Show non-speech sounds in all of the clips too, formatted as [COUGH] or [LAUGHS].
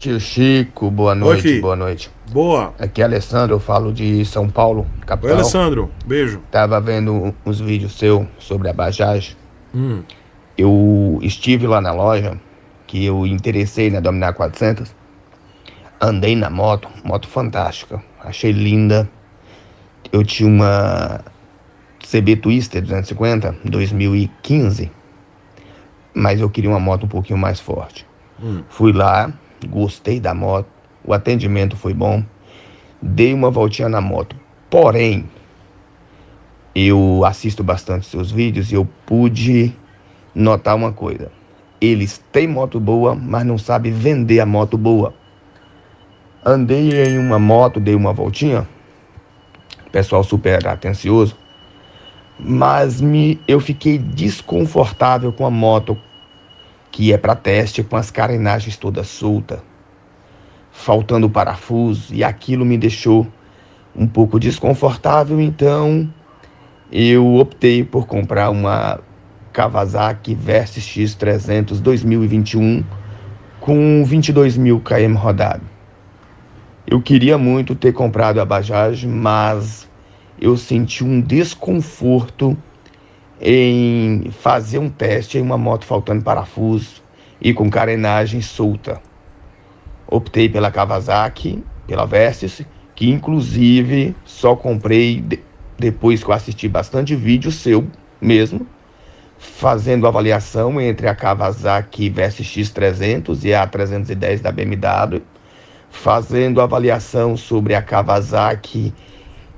Tio Chico, boa noite, Oi, boa noite. Boa. Aqui é Alessandro, eu falo de São Paulo, capital. Oi, Alessandro, beijo. Tava vendo uns vídeos seu sobre a Bajaj. Hum. Eu estive lá na loja, que eu interessei na né, Dominar 400. Andei na moto, moto fantástica, achei linda. Eu tinha uma CB Twister 250, 2015, mas eu queria uma moto um pouquinho mais forte. Hum. Fui lá, gostei da moto, o atendimento foi bom, dei uma voltinha na moto. Porém, eu assisto bastante seus vídeos e eu pude notar uma coisa. Eles têm moto boa, mas não sabem vender a moto boa. Andei em uma moto, dei uma voltinha. Pessoal super atencioso. Mas me, eu fiquei desconfortável com a moto que é para teste com as carenagens toda solta, faltando parafuso, e aquilo me deixou um pouco desconfortável, então eu optei por comprar uma Kawasaki Versys X300 2021 com 22 mil km rodado. Eu queria muito ter comprado a Bajaj, mas eu senti um desconforto em fazer um teste em uma moto faltando parafuso e com carenagem solta. Optei pela Kawasaki, pela Versys, que inclusive só comprei de, depois que eu assisti bastante vídeo seu mesmo, fazendo avaliação entre a Kawasaki Versys X300 e a 310 da BMW, fazendo avaliação sobre a Kawasaki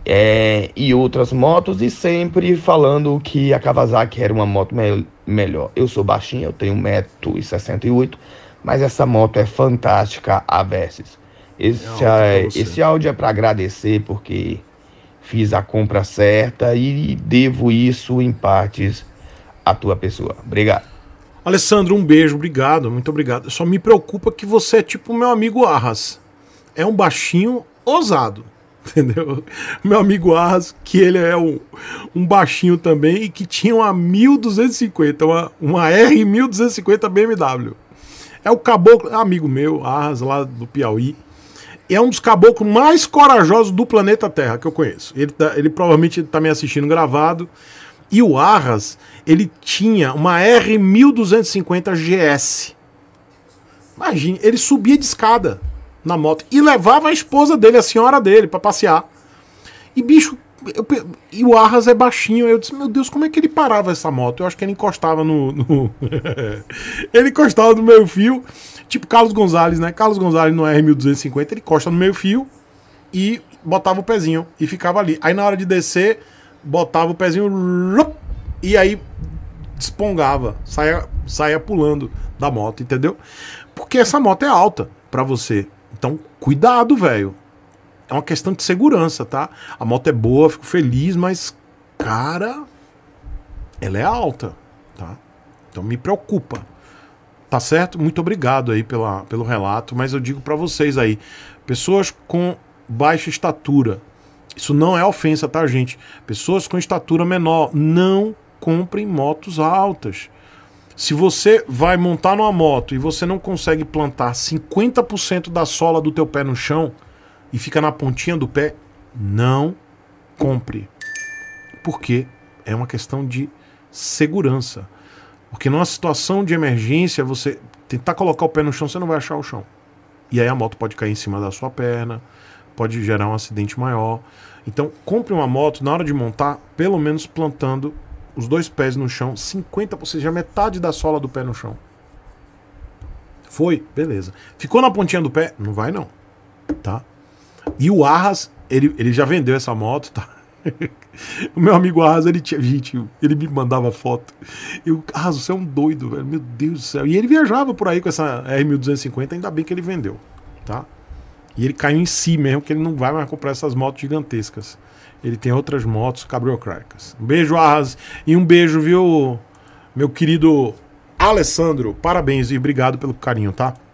é, e outras motos e sempre falando que a Kawasaki era uma moto me melhor. Eu sou baixinho, eu tenho 1,68m, mas essa moto é fantástica a Versys. Esse, é, é esse áudio é para agradecer porque fiz a compra certa e devo isso em partes à tua pessoa. Obrigado. Alessandro, um beijo, obrigado, muito obrigado. Só me preocupa que você é tipo meu amigo Arras. É um baixinho ousado. [LAUGHS] entendeu? Meu amigo Arras, que ele é um, um baixinho também e que tinha uma 1250, uma, uma R1250 BMW. É o caboclo, é amigo meu, Arras, lá do Piauí. É um dos caboclos mais corajosos do planeta Terra que eu conheço. Ele, tá, ele provavelmente está me assistindo gravado. E o Arras, ele tinha uma R1250 GS. Imagine, ele subia de escada na moto. E levava a esposa dele, a senhora dele, para passear. E bicho, eu, e o Arras é baixinho. Eu disse, meu Deus, como é que ele parava essa moto? Eu acho que ele encostava no. no... [LAUGHS] ele encostava no meio fio. Tipo Carlos Gonzalez, né? Carlos Gonzalez no R1250, ele encosta no meio fio e botava o pezinho e ficava ali. Aí na hora de descer, botava o pezinho e aí despongava, saia, saia pulando da moto, entendeu? Porque essa moto é alta para você. Então, cuidado, velho. É uma questão de segurança, tá? A moto é boa, fico feliz, mas, cara, ela é alta, tá? Então me preocupa. Tá certo? Muito obrigado aí pela, pelo relato, mas eu digo para vocês aí, pessoas com baixa estatura, isso não é ofensa, tá, gente? Pessoas com estatura menor não comprem motos altas. Se você vai montar numa moto e você não consegue plantar 50% da sola do teu pé no chão e fica na pontinha do pé, não compre. Porque é uma questão de segurança. Porque numa situação de emergência, você tentar colocar o pé no chão, você não vai achar o chão. E aí a moto pode cair em cima da sua perna, pode gerar um acidente maior. Então, compre uma moto na hora de montar, pelo menos plantando os dois pés no chão, 50, ou seja, metade da sola do pé no chão. Foi, beleza. Ficou na pontinha do pé? Não vai não, tá? E o Arras, ele, ele já vendeu essa moto, tá? [LAUGHS] o meu amigo Arras, ele tinha, gente, ele me mandava foto. Eu, Arras, você é um doido, velho, meu Deus do céu. E ele viajava por aí com essa R1250, ainda bem que ele vendeu, tá? E ele caiu em si mesmo, que ele não vai mais comprar essas motos gigantescas. Ele tem outras motos cabriocráticas. Um beijo, Arras. E um beijo, viu, meu querido Alessandro. Parabéns e obrigado pelo carinho, tá?